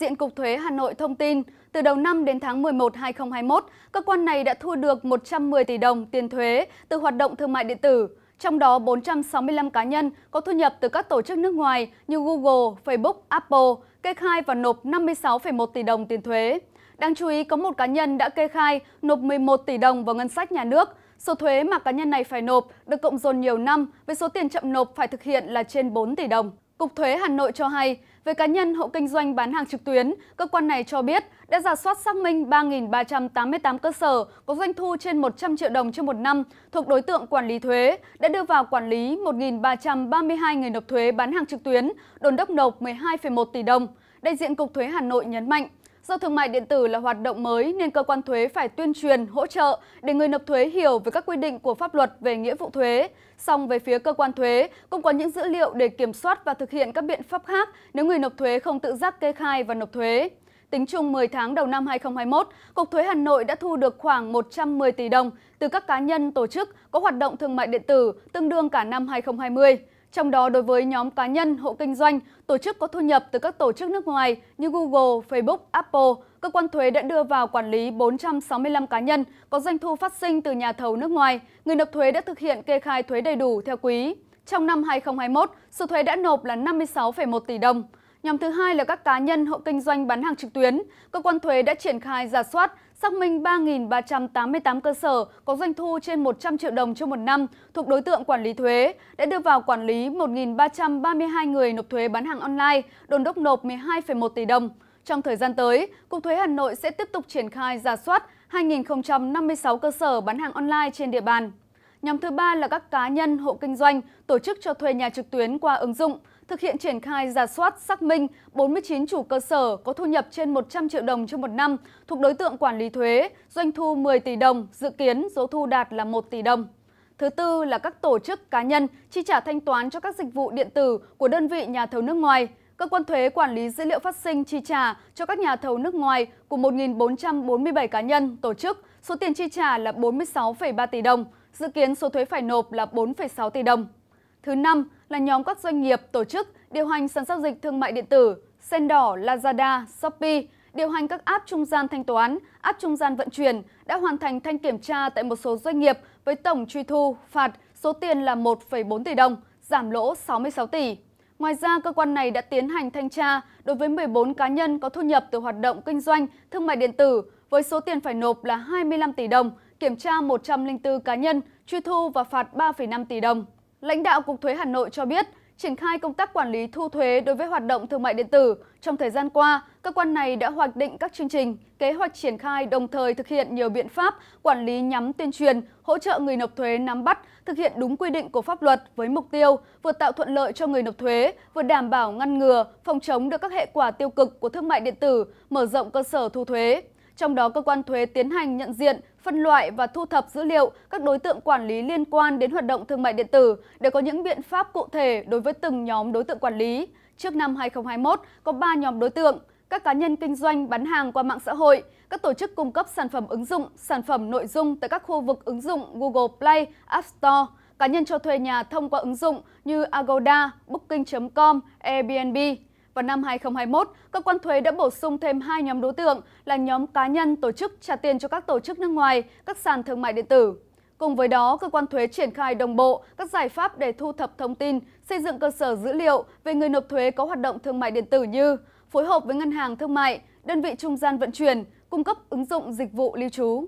đại diện Cục Thuế Hà Nội thông tin, từ đầu năm đến tháng 11 2021, cơ quan này đã thu được 110 tỷ đồng tiền thuế từ hoạt động thương mại điện tử, trong đó 465 cá nhân có thu nhập từ các tổ chức nước ngoài như Google, Facebook, Apple kê khai và nộp 56,1 tỷ đồng tiền thuế. Đáng chú ý có một cá nhân đã kê khai nộp 11 tỷ đồng vào ngân sách nhà nước. Số thuế mà cá nhân này phải nộp được cộng dồn nhiều năm với số tiền chậm nộp phải thực hiện là trên 4 tỷ đồng. Cục thuế Hà Nội cho hay, về cá nhân hộ kinh doanh bán hàng trực tuyến, cơ quan này cho biết đã giả soát xác minh 3.388 cơ sở có doanh thu trên 100 triệu đồng trên một năm thuộc đối tượng quản lý thuế, đã đưa vào quản lý 1.332 người nộp thuế bán hàng trực tuyến, đồn đốc nộp 12,1 tỷ đồng. Đại diện Cục thuế Hà Nội nhấn mạnh, Do thương mại điện tử là hoạt động mới nên cơ quan thuế phải tuyên truyền, hỗ trợ để người nộp thuế hiểu về các quy định của pháp luật về nghĩa vụ thuế. Song về phía cơ quan thuế cũng có những dữ liệu để kiểm soát và thực hiện các biện pháp khác nếu người nộp thuế không tự giác kê khai và nộp thuế. Tính chung 10 tháng đầu năm 2021, Cục Thuế Hà Nội đã thu được khoảng 110 tỷ đồng từ các cá nhân tổ chức có hoạt động thương mại điện tử, tương đương cả năm 2020 trong đó đối với nhóm cá nhân, hộ kinh doanh, tổ chức có thu nhập từ các tổ chức nước ngoài như Google, Facebook, Apple, cơ quan thuế đã đưa vào quản lý 465 cá nhân có doanh thu phát sinh từ nhà thầu nước ngoài, người nộp thuế đã thực hiện kê khai thuế đầy đủ theo quý. Trong năm 2021, số thuế đã nộp là 56,1 tỷ đồng. Nhóm thứ hai là các cá nhân hộ kinh doanh bán hàng trực tuyến. Cơ quan thuế đã triển khai giả soát, xác minh 3.388 cơ sở có doanh thu trên 100 triệu đồng trong một năm thuộc đối tượng quản lý thuế, đã đưa vào quản lý 1.332 người nộp thuế bán hàng online, đồn đốc nộp 12,1 tỷ đồng. Trong thời gian tới, Cục Thuế Hà Nội sẽ tiếp tục triển khai giả soát 2.056 cơ sở bán hàng online trên địa bàn. Nhóm thứ ba là các cá nhân, hộ kinh doanh, tổ chức cho thuê nhà trực tuyến qua ứng dụng – thực hiện triển khai giả soát xác minh 49 chủ cơ sở có thu nhập trên 100 triệu đồng trong một năm thuộc đối tượng quản lý thuế, doanh thu 10 tỷ đồng, dự kiến số thu đạt là 1 tỷ đồng. Thứ tư là các tổ chức cá nhân chi trả thanh toán cho các dịch vụ điện tử của đơn vị nhà thầu nước ngoài. Cơ quan thuế quản lý dữ liệu phát sinh chi trả cho các nhà thầu nước ngoài của 1.447 cá nhân, tổ chức. Số tiền chi trả là 46,3 tỷ đồng, dự kiến số thuế phải nộp là 4,6 tỷ đồng. Thứ năm là nhóm các doanh nghiệp, tổ chức điều hành sàn giao dịch thương mại điện tử, Sen đỏ, Lazada, Shopee, điều hành các app trung gian thanh toán, app trung gian vận chuyển đã hoàn thành thanh kiểm tra tại một số doanh nghiệp với tổng truy thu phạt số tiền là 1,4 tỷ đồng, giảm lỗ 66 tỷ. Ngoài ra, cơ quan này đã tiến hành thanh tra đối với 14 cá nhân có thu nhập từ hoạt động kinh doanh thương mại điện tử với số tiền phải nộp là 25 tỷ đồng, kiểm tra 104 cá nhân, truy thu và phạt 3,5 tỷ đồng. Lãnh đạo Cục Thuế Hà Nội cho biết, triển khai công tác quản lý thu thuế đối với hoạt động thương mại điện tử. Trong thời gian qua, cơ quan này đã hoạch định các chương trình, kế hoạch triển khai đồng thời thực hiện nhiều biện pháp quản lý nhắm tuyên truyền, hỗ trợ người nộp thuế nắm bắt, thực hiện đúng quy định của pháp luật với mục tiêu vừa tạo thuận lợi cho người nộp thuế, vừa đảm bảo ngăn ngừa, phòng chống được các hệ quả tiêu cực của thương mại điện tử, mở rộng cơ sở thu thuế. Trong đó, cơ quan thuế tiến hành nhận diện, phân loại và thu thập dữ liệu các đối tượng quản lý liên quan đến hoạt động thương mại điện tử để có những biện pháp cụ thể đối với từng nhóm đối tượng quản lý. Trước năm 2021, có 3 nhóm đối tượng, các cá nhân kinh doanh bán hàng qua mạng xã hội, các tổ chức cung cấp sản phẩm ứng dụng, sản phẩm nội dung tại các khu vực ứng dụng Google Play, App Store, cá nhân cho thuê nhà thông qua ứng dụng như Agoda, Booking.com, Airbnb. Vào năm 2021, cơ quan thuế đã bổ sung thêm hai nhóm đối tượng là nhóm cá nhân tổ chức trả tiền cho các tổ chức nước ngoài, các sàn thương mại điện tử. Cùng với đó, cơ quan thuế triển khai đồng bộ các giải pháp để thu thập thông tin, xây dựng cơ sở dữ liệu về người nộp thuế có hoạt động thương mại điện tử như phối hợp với ngân hàng thương mại, đơn vị trung gian vận chuyển, cung cấp ứng dụng dịch vụ lưu trú.